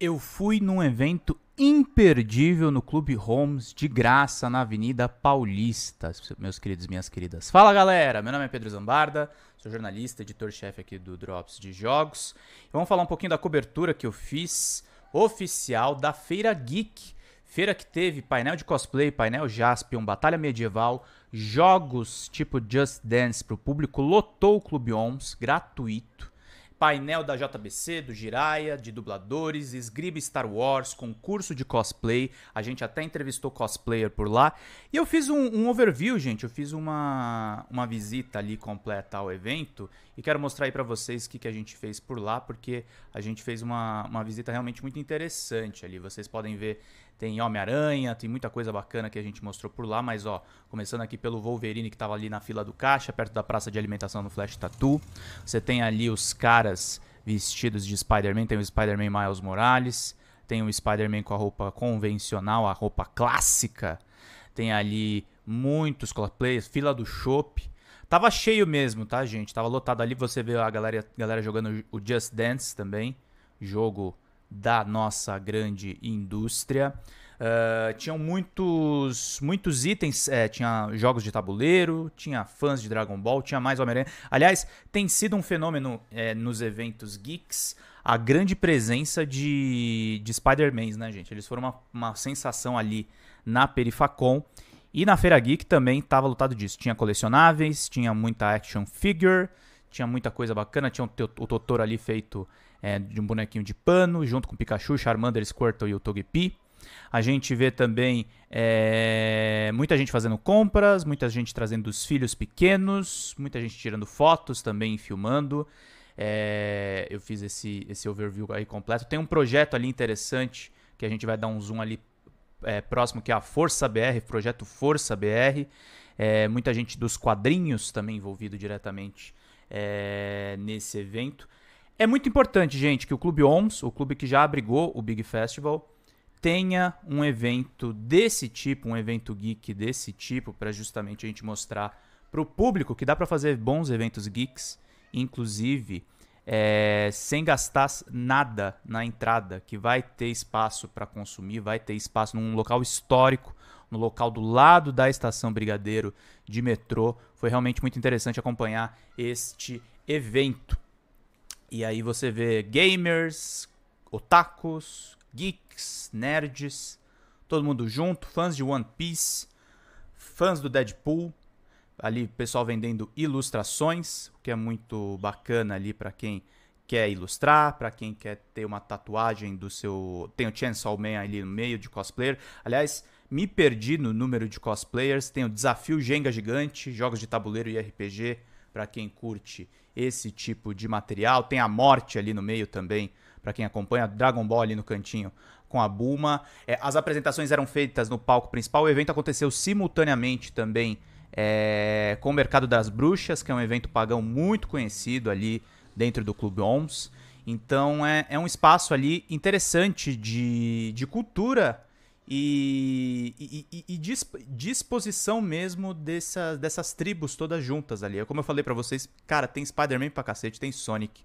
Eu fui num evento imperdível no Clube Holmes, de graça, na Avenida Paulista, meus queridos e minhas queridas. Fala galera, meu nome é Pedro Zambarda, sou jornalista, editor-chefe aqui do Drops de Jogos. E vamos falar um pouquinho da cobertura que eu fiz oficial da Feira Geek. Feira que teve painel de cosplay, painel Jaspion, batalha medieval, jogos tipo Just Dance para o público, lotou o Clube Holmes, gratuito painel da JBC, do Jiraya, de dubladores, esgriba Star Wars, concurso de cosplay. A gente até entrevistou cosplayer por lá. E eu fiz um, um, overview, gente. Eu fiz uma, uma visita ali completa ao evento e quero mostrar aí pra vocês o que, que a gente fez por lá, porque a gente fez uma, uma visita realmente muito interessante ali. Vocês podem ver tem Homem-Aranha, tem muita coisa bacana que a gente mostrou por lá, mas ó, começando aqui pelo Wolverine que tava ali na fila do caixa, perto da praça de alimentação no Flash Tattoo. Você tem ali os caras vestidos de Spider-Man, tem o Spider-Man Miles Morales, tem o Spider-Man com a roupa convencional, a roupa clássica. Tem ali muitos cosplayers, fila do shopping. Tava cheio mesmo, tá, gente? Tava lotado ali. Você vê a galera, galera jogando o Just Dance também. Jogo da nossa grande indústria. Uh, tinham muitos muitos itens, é, tinha jogos de tabuleiro, tinha fãs de Dragon Ball, tinha mais Homem-Aranha. Aliás, tem sido um fenômeno é, nos eventos geeks a grande presença de, de Spider-Mans, né, gente? Eles foram uma, uma sensação ali na Perifacon. E na Feira Geek também estava lotado disso. Tinha colecionáveis, tinha muita action figure, tinha muita coisa bacana. Tinha o, o Totoro ali feito é, de um bonequinho de pano, junto com Pikachu, Charmander, Squirtle e o Togepi. A gente vê também é, muita gente fazendo compras, muita gente trazendo os filhos pequenos, muita gente tirando fotos também, filmando. É, eu fiz esse, esse overview aí completo. Tem um projeto ali interessante que a gente vai dar um zoom ali é, próximo, que é a Força BR, projeto Força BR. É, muita gente dos quadrinhos também envolvido diretamente é, nesse evento. É muito importante, gente, que o Clube OMS, o clube que já abrigou o Big Festival, tenha um evento desse tipo, um evento geek desse tipo, para justamente a gente mostrar para o público que dá para fazer bons eventos geeks, inclusive é, sem gastar nada na entrada, que vai ter espaço para consumir, vai ter espaço num local histórico, no local do lado da estação Brigadeiro de metrô. Foi realmente muito interessante acompanhar este evento. E aí você vê gamers, otakus, geeks, nerds, todo mundo junto, fãs de One Piece, fãs do Deadpool, ali pessoal vendendo ilustrações, o que é muito bacana ali para quem quer ilustrar, para quem quer ter uma tatuagem do seu, tem o Chainsaw Man ali no meio de cosplayer. Aliás, me perdi no número de cosplayers, tem o desafio Jenga gigante, jogos de tabuleiro e RPG para quem curte esse tipo de material. Tem a morte ali no meio também, para quem acompanha, Dragon Ball ali no cantinho com a Buma. É, as apresentações eram feitas no palco principal. O evento aconteceu simultaneamente também é, com o Mercado das Bruxas, que é um evento pagão muito conhecido ali dentro do Clube OMS. Então é, é um espaço ali interessante de, de cultura e, e, e, disposição mesmo dessas dessas tribos todas juntas ali. É como eu falei para vocês, cara, tem Spider-Man pra cacete, tem Sonic,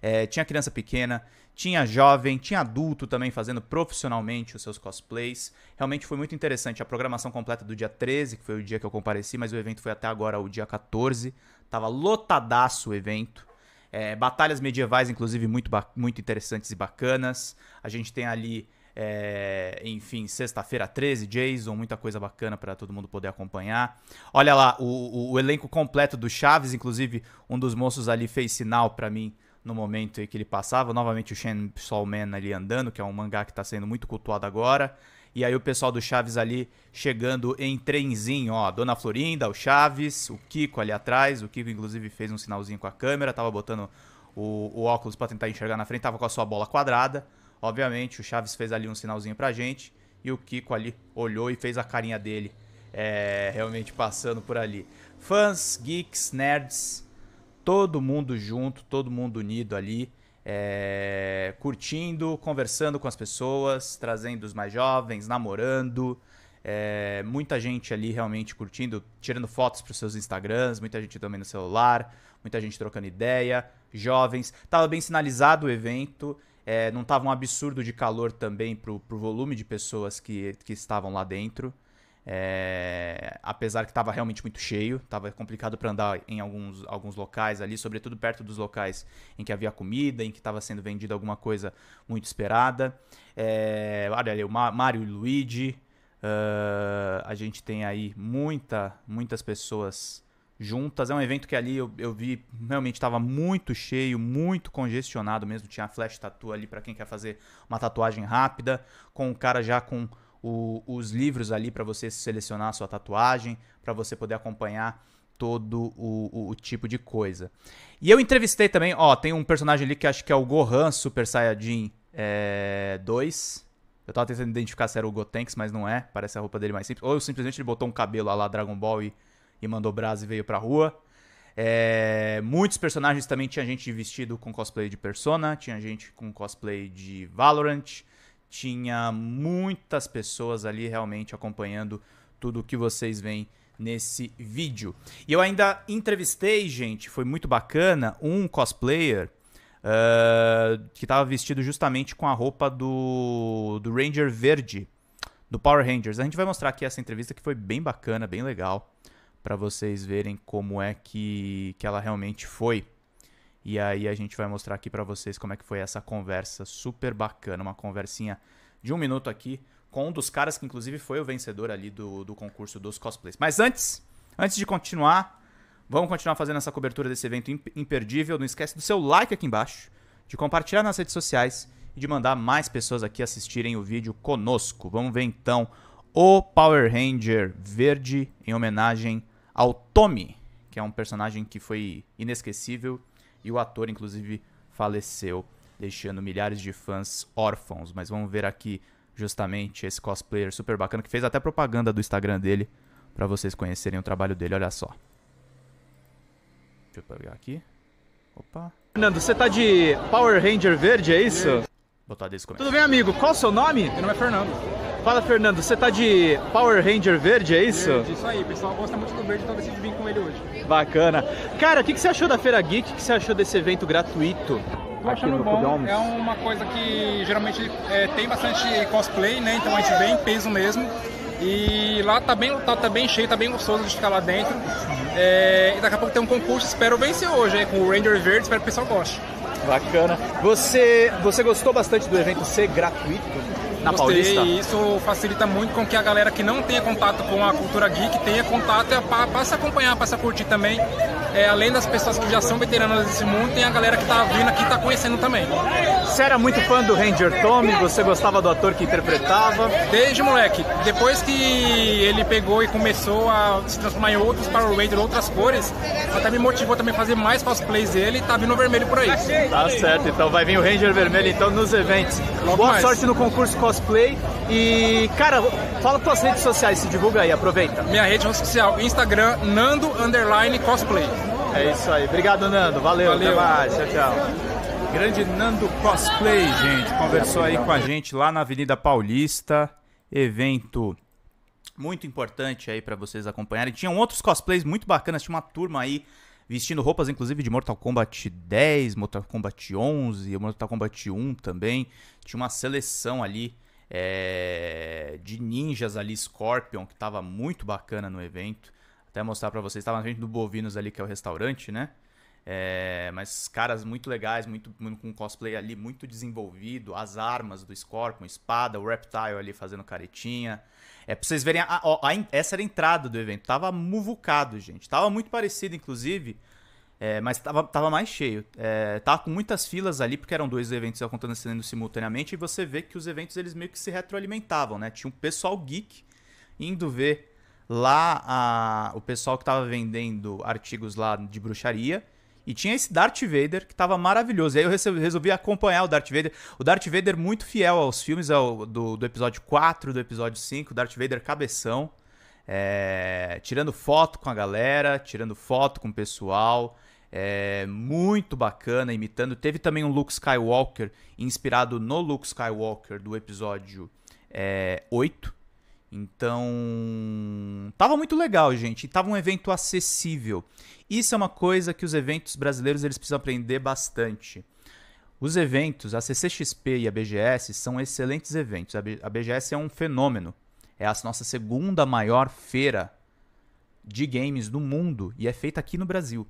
é, tinha criança pequena, tinha jovem, tinha adulto também fazendo profissionalmente os seus cosplays. Realmente foi muito interessante. A programação completa do dia 13, que foi o dia que eu compareci, mas o evento foi até agora o dia 14. Tava lotadaço o evento. É, batalhas medievais, inclusive, muito, muito interessantes e bacanas. A gente tem ali é, enfim, sexta-feira 13, Jason, muita coisa bacana para todo mundo poder acompanhar. Olha lá, o, o, o, elenco completo do Chaves, inclusive um dos moços ali fez sinal para mim no momento em que ele passava. Novamente o Shen Solman ali andando, que é um mangá que está sendo muito cultuado agora. E aí o pessoal do Chaves ali chegando em trenzinho, ó. Dona Florinda, o Chaves, o Kiko ali atrás. O Kiko, inclusive, fez um sinalzinho com a câmera, tava botando o, o óculos para tentar enxergar na frente, tava com a sua bola quadrada. Obviamente, o Chaves fez ali um sinalzinho pra gente e o Kiko ali olhou e fez a carinha dele, é, realmente passando por ali. Fãs, geeks, nerds, todo mundo junto, todo mundo unido ali, é, curtindo, conversando com as pessoas, trazendo os mais jovens, namorando. É, muita gente ali realmente curtindo, tirando fotos para os seus Instagrams, muita gente também no celular, muita gente trocando ideia, jovens. Tava bem sinalizado o evento, é, não estava um absurdo de calor também para o volume de pessoas que, que estavam lá dentro. É, apesar que estava realmente muito cheio, estava complicado para andar em alguns, alguns locais ali, sobretudo perto dos locais em que havia comida, em que estava sendo vendida alguma coisa muito esperada. É, olha ali, o Mário e Luigi. Uh, a gente tem aí muita, muitas pessoas juntas. É um evento que ali eu, eu vi realmente estava muito cheio, muito congestionado mesmo. Tinha a flash tattoo ali para quem quer fazer uma tatuagem rápida, com o cara já com o, os livros ali para você selecionar a sua tatuagem, para você poder acompanhar todo o, o, o, tipo de coisa. E eu entrevistei também, ó, tem um personagem ali que acho que é o Gohan Super Saiyajin é, eh, 2. Eu tava tentando identificar se era o Gotenks, mas não é. Parece a roupa dele mais simples. Ou simplesmente ele botou um cabelo lá, Dragon Ball e e mandou brasa e veio pra rua. É, muitos personagens também tinha gente vestido com cosplay de Persona, tinha gente com cosplay de Valorant, tinha muitas pessoas ali realmente acompanhando tudo o que vocês veem nesse vídeo. E eu ainda entrevistei, gente, foi muito bacana, um cosplayer uh, que estava vestido justamente com a roupa do, do Ranger Verde, do Power Rangers. A gente vai mostrar aqui essa entrevista que foi bem bacana, bem legal para vocês verem como é que, que ela realmente foi. E aí a gente vai mostrar aqui para vocês como é que foi essa conversa super bacana, uma conversinha de um minuto aqui com um dos caras que inclusive foi o vencedor ali do, do concurso dos cosplays. Mas antes, antes de continuar, vamos continuar fazendo essa cobertura desse evento imperdível. Não esquece do seu like aqui embaixo, de compartilhar nas redes sociais e de mandar mais pessoas aqui assistirem o vídeo conosco. Vamos ver então o Power Ranger verde em homenagem ao Tommy, que é um personagem que foi inesquecível e o ator, inclusive, faleceu, deixando milhares de fãs órfãos. Mas vamos ver aqui justamente esse cosplayer super bacana que fez até propaganda do Instagram dele para vocês conhecerem o trabalho dele. Olha só. Deixa eu pegar aqui. Opa. Fernando, você tá de Power Ranger verde, é isso? Botar desse comentário. Tudo bem, amigo? Qual o seu nome? Meu nome é Fernando. Fala, Fernando, você tá de Power Ranger verde, é isso? Verde, isso aí, o pessoal gosta muito do verde, então decidi vir com ele hoje. Bacana. Cara, o que, que você achou da Feira Geek? O que você achou desse evento gratuito? Tô achando é bom, Cudons? é uma coisa que geralmente é, tem bastante cosplay, né? Então a gente vem em peso mesmo. E lá tá bem lotado, tá, tá, bem cheio, tá bem gostoso de ficar lá dentro. É, e daqui a pouco tem um concurso, espero vencer hoje, hein, com o Ranger Verde, espero que o pessoal goste. Bacana. Você, você gostou bastante do evento ser gratuito? na gostei, Paulista? E isso facilita muito com que a galera que não tenha contato com a cultura geek tenha contato e passe a acompanhar, passe a curtir também. É, além das pessoas que já são veteranas desse mundo, tem a galera que está vindo aqui e está conhecendo também. Você era muito fã do Ranger Tommy? Você gostava do ator que interpretava? Desde moleque. Depois que ele pegou e começou a se transformar em outros Power Rangers, outras cores, até me motivou também a fazer mais cosplays dele e tá vindo vermelho por aí. Tá certo, então vai vir o Ranger Vermelho então nos eventos. Logo Boa mais. sorte no concurso cosplay e, cara, fala as redes sociais, se divulga aí, aproveita. Minha rede social, Instagram, Nando Underline Cosplay. É isso aí. Obrigado, Nando. Valeu, Valeu. até mais. Tchau, tchau. Grande Nando Cosplay, gente, conversou aí com a gente lá na Avenida Paulista, evento muito importante aí para vocês acompanharem. Tinham outros cosplays muito bacanas, tinha uma turma aí vestindo roupas inclusive de Mortal Kombat 10, Mortal Kombat 11, Mortal Kombat 1 também. Tinha uma seleção ali é, de ninjas ali, Scorpion, que tava muito bacana no evento. Até mostrar para vocês, tava na frente do Bovinos ali, que é o restaurante, né? É, mas caras muito legais, muito, com cosplay ali muito desenvolvido, as armas do Scorpion, espada, o Reptile ali fazendo caretinha. É pra vocês verem, a, a, a, essa era a entrada do evento, tava muvucado, gente. Tava muito parecido, inclusive, é, mas tava, tava, mais cheio. É, tava tá com muitas filas ali, porque eram dois eventos acontecendo simultaneamente, e você vê que os eventos eles meio que se retroalimentavam, né? Tinha um pessoal geek indo ver lá a, o pessoal que tava vendendo artigos lá de bruxaria, e tinha esse Darth Vader que tava maravilhoso. E aí eu resolvi acompanhar o Darth Vader. O Darth Vader muito fiel aos filmes ao, do, do episódio 4, do episódio 5. Darth Vader cabeção. É, tirando foto com a galera, tirando foto com o pessoal. É, muito bacana, imitando. Teve também um Luke Skywalker, inspirado no Luke Skywalker do episódio é, 8 então, tava muito legal, gente. tava um evento acessível. Isso é uma coisa que os eventos brasileiros eles precisam aprender bastante. Os eventos, a CCXP e a BGS são excelentes eventos. A BGS é um fenômeno. É a nossa segunda maior feira de games do mundo e é feita aqui no Brasil.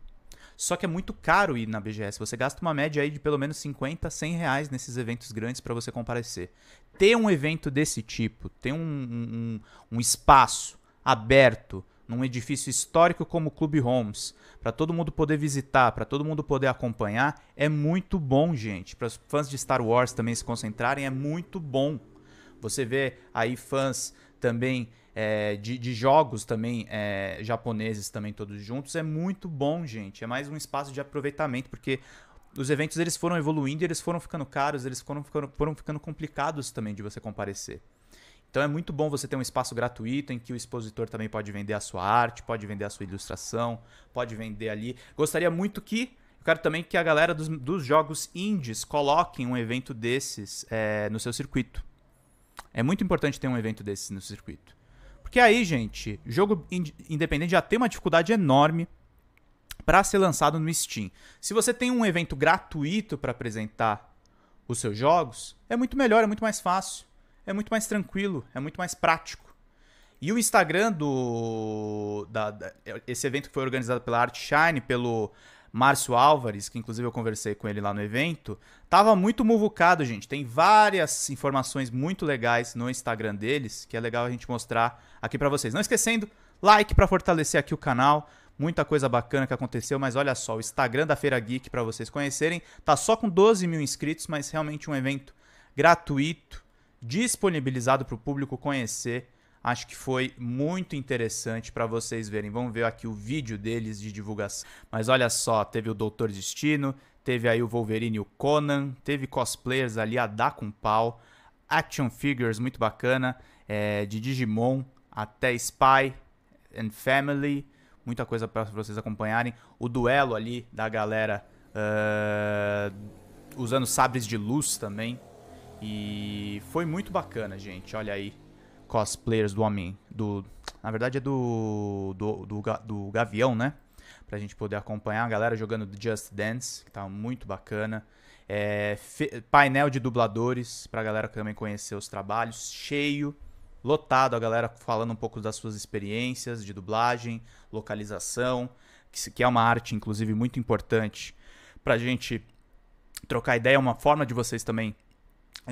Só que é muito caro ir na BGS. Você gasta uma média aí de pelo menos 50, 100 reais nesses eventos grandes para você comparecer. Ter um evento desse tipo, ter um, um, um espaço aberto num edifício histórico como o Clube Holmes, para todo mundo poder visitar, para todo mundo poder acompanhar, é muito bom, gente. Para os fãs de Star Wars também se concentrarem, é muito bom. Você vê aí fãs também é, de, de, jogos também é, japoneses também todos juntos é muito bom, gente. É mais um espaço de aproveitamento porque os eventos eles foram evoluindo, eles foram ficando caros, eles foram ficando, foram ficando complicados também de você comparecer. Então é muito bom você ter um espaço gratuito em que o expositor também pode vender a sua arte, pode vender a sua ilustração, pode vender ali. Gostaria muito que quero também que a galera dos, dos jogos indies coloquem um evento desses é, no seu circuito. É muito importante ter um evento desse no circuito. Porque aí, gente, jogo in independente já tem uma dificuldade enorme para ser lançado no Steam. Se você tem um evento gratuito para apresentar os seus jogos, é muito melhor, é muito mais fácil, é muito mais tranquilo, é muito mais prático. E o Instagram do da, da, esse evento que foi organizado pela Art Shine, pelo Márcio Álvares, que inclusive eu conversei com ele lá no evento, tava muito muvucado, gente. Tem várias informações muito legais no Instagram deles, que é legal a gente mostrar aqui para vocês. Não esquecendo, like para fortalecer aqui o canal. Muita coisa bacana que aconteceu, mas olha só, o Instagram da Feira Geek para vocês conhecerem, tá só com 12 mil inscritos, mas realmente um evento gratuito, disponibilizado para o público conhecer Acho que foi muito interessante para vocês verem. Vamos ver aqui o vídeo deles de divulgação. Mas olha só, teve o Doutor Destino, teve aí o Wolverine e o Conan, teve cosplayers ali a dar com pau, action figures muito bacana, é, de Digimon até Spy and Family, muita coisa para vocês acompanharem. O duelo ali da galera uh, usando sabres de luz também. E foi muito bacana, gente. Olha aí cosplayers do homem. do Na verdade é do, do, do, do Gavião, né? Pra gente poder acompanhar a galera jogando Just Dance, que tá muito bacana. É, painel de dubladores, pra galera também conhecer os trabalhos. Cheio, lotado, a galera falando um pouco das suas experiências de dublagem, localização, que, é uma arte, inclusive, muito importante pra gente trocar ideia, é uma forma de vocês também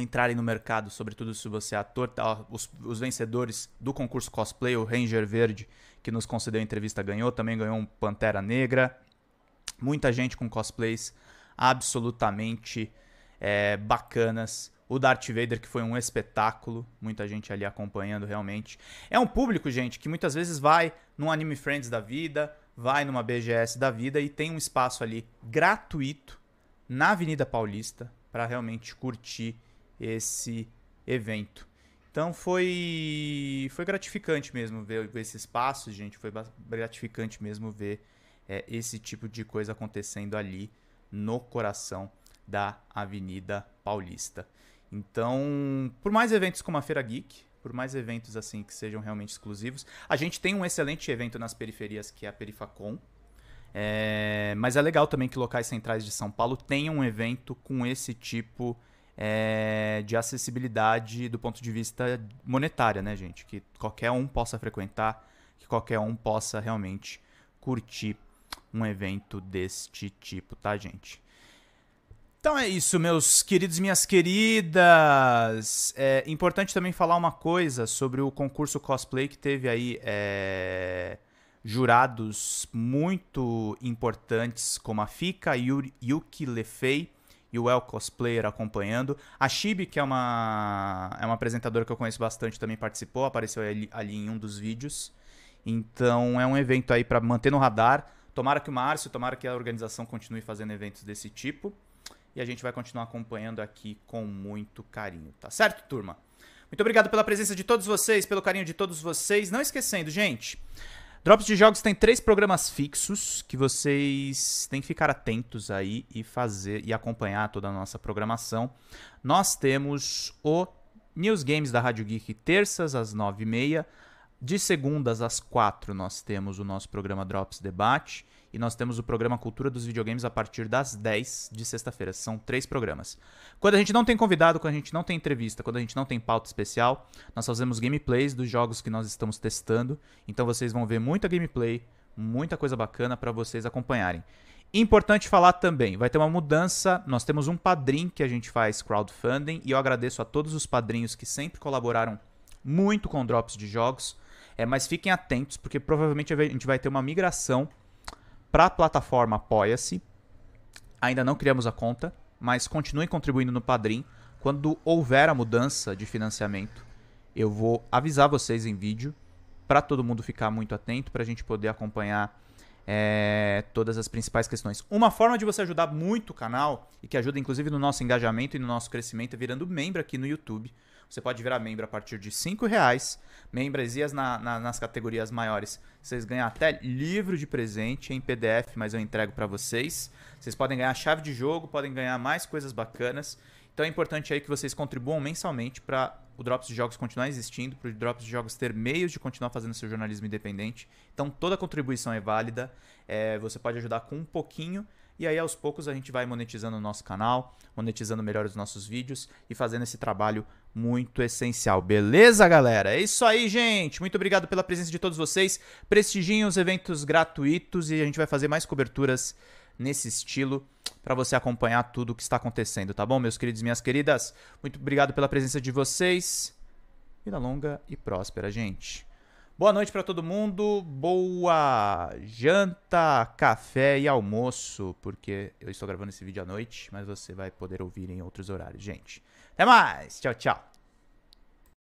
entrarem no mercado, sobretudo se você é ator, tá, os, os, vencedores do concurso cosplay, o Ranger Verde, que nos concedeu a entrevista, ganhou, também ganhou um Pantera Negra. Muita gente com cosplays absolutamente é, bacanas. O Darth Vader, que foi um espetáculo, muita gente ali acompanhando realmente. É um público, gente, que muitas vezes vai num Anime Friends da vida, vai numa BGS da vida e tem um espaço ali gratuito na Avenida Paulista para realmente curtir esse evento. Então foi foi gratificante mesmo ver esses passos, gente. Foi gratificante mesmo ver é, esse tipo de coisa acontecendo ali no coração da Avenida Paulista. Então, por mais eventos como a Feira Geek, por mais eventos assim que sejam realmente exclusivos, a gente tem um excelente evento nas periferias que é a Perifacom. É... mas é legal também que locais centrais de São Paulo tenham um evento com esse tipo de é, de acessibilidade do ponto de vista monetária, né, gente? Que qualquer um possa frequentar, que qualquer um possa realmente curtir um evento deste tipo, tá, gente? Então é isso, meus queridos, minhas queridas. É importante também falar uma coisa sobre o concurso cosplay que teve aí é, jurados muito importantes, como a Fika Yuki Lefei, e o El Cosplayer acompanhando. A Shibi, que é uma, é uma apresentadora que eu conheço bastante, também participou, apareceu ali, ali em um dos vídeos. Então é um evento aí para manter no radar. Tomara que o Márcio, tomara que a organização continue fazendo eventos desse tipo. E a gente vai continuar acompanhando aqui com muito carinho, tá certo, turma? Muito obrigado pela presença de todos vocês, pelo carinho de todos vocês. Não esquecendo, gente, Drops de jogos tem três programas fixos que vocês têm que ficar atentos aí e fazer e acompanhar toda a nossa programação. Nós temos o News Games da Rádio Geek terças às nove e meia. De segundas às quatro nós temos o nosso programa Drops Debate e nós temos o programa Cultura dos Videogames a partir das 10 de sexta-feira. São três programas. Quando a gente não tem convidado, quando a gente não tem entrevista, quando a gente não tem pauta especial, nós fazemos gameplays dos jogos que nós estamos testando. Então vocês vão ver muita gameplay, muita coisa bacana para vocês acompanharem. Importante falar também, vai ter uma mudança. Nós temos um padrinho que a gente faz crowdfunding e eu agradeço a todos os padrinhos que sempre colaboraram muito com drops de jogos. É, mas fiquem atentos porque provavelmente a gente vai ter uma migração para a plataforma Apoia-se. Ainda não criamos a conta, mas continue contribuindo no Padrim. Quando houver a mudança de financiamento, eu vou avisar vocês em vídeo para todo mundo ficar muito atento, para a gente poder acompanhar é, todas as principais questões. Uma forma de você ajudar muito o canal, e que ajuda inclusive no nosso engajamento e no nosso crescimento, é virando membro aqui no YouTube. Você pode virar membro a partir de R$ reais. Membresias na, na, nas categorias maiores. Vocês ganham até livro de presente em PDF, mas eu entrego para vocês. Vocês podem ganhar chave de jogo, podem ganhar mais coisas bacanas. Então é importante aí que vocês contribuam mensalmente para o Drops de Jogos continuar existindo, para o Drops de Jogos ter meios de continuar fazendo seu jornalismo independente. Então toda contribuição é válida. É, você pode ajudar com um pouquinho e aí aos poucos a gente vai monetizando o nosso canal, monetizando melhor os nossos vídeos e fazendo esse trabalho muito essencial. Beleza, galera? É isso aí, gente. Muito obrigado pela presença de todos vocês. Prestigiem os eventos gratuitos e a gente vai fazer mais coberturas nesse estilo para você acompanhar tudo o que está acontecendo, tá bom, meus queridos e minhas queridas? Muito obrigado pela presença de vocês. Vida longa e próspera, gente. Boa noite para todo mundo, boa janta, café e almoço, porque eu estou gravando esse vídeo à noite, mas você vai poder ouvir em outros horários, gente. Até mais, tchau, tchau.